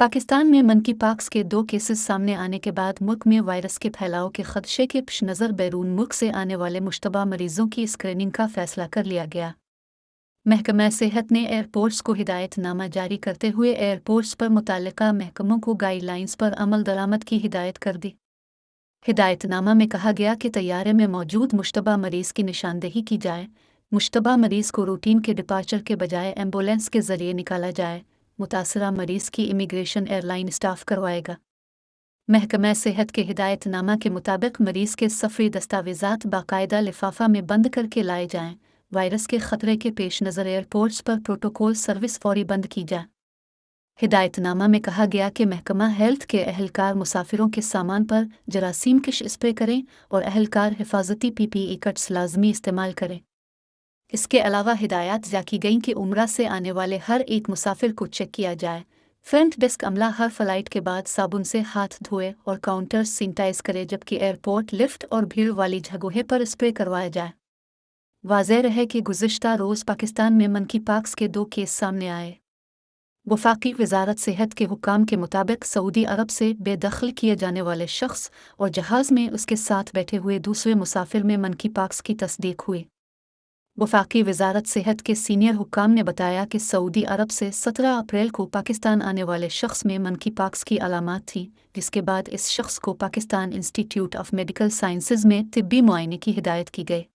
पाकिस्तान में मन की पाक्स के दो केसेस सामने आने के बाद मुल्क में वायरस के फैलाव के खदशे के पेश नज़र बैरून मुल्क से आने वाले मुशतबा मरीजों की स्क्रीनिंग का फैसला कर लिया गया महकमा सेहत ने एयरपोर्ट्स को हिदायतनामा जारी करते हुए एयरपोर्ट्स पर मुतल महकमों को गाइडलाइंस पर अमल दरामद की हिदायत कर दी हिदायतनामा में कहा गया कि तैयारे में मौजूद मुशतबा मरीज़ की निशानदेही की जाए मुशतबा मरीज़ को रूटीन के डिपार्चर के बजाय एम्बुलेंस के जरिए निकाला जाए मुतासर मरीज की इमिग्रेशन एयरलाइन स्टाफ करवाएगा महकमा सेहत के हिदायतनामा के मुताबिक मरीज के सफरी दस्तावेजात बाकायदा लिफाफा में बंद करके लाए जाएं वायरस के खतरे के पेश नज़र एयरपोर्ट्स पर प्रोटोकॉल सर्विस फौरी बंद की जाए हिदायतनामा में कहा गया कि महकमा हेल्थ के अहलकार मुसाफिरों के सामान पर जरासीम किश स्प्रे करें और अहलकार हिफाजती पी पीपीई कट्स लाजमी इस्तेमाल करें इसके अलावा हिदायत जाकी गई कि उम्र से आने वाले हर एक मुसाफिर को चेक किया जाए फ्रंट डेस्क अमला हर फ्लाइट के बाद साबुन से हाथ धोए और काउंटर सेनेटाइज करे जबकि एयरपोर्ट लिफ्ट और भीड़ वाली जगहों पर स्प्रे करवाया जाए वाजह रहे कि गुज्त रोज़ पाकिस्तान में मन की पाक्स के दो केस सामने आए वफाकी वजारत सेहत के हुकाम के मुताबिक सऊदी अरब से बेदखल किए जाने वाले शख्स और जहाज़ में उसके साथ बैठे हुए दूसरे मुसाफिर में मन की पाक्स की तस्दीक हुई वफाकी वजारत सेहत के सीनियर हुकाम ने बताया कि सऊदी अरब से 17 अप्रैल को पाकिस्तान आने वाले शख्स में मनकी पाक्स की अलामत थी जिसके बाद इस शख्स को Pakistan institute of medical sciences में तिब्बी मुआयने की हिदायत की गई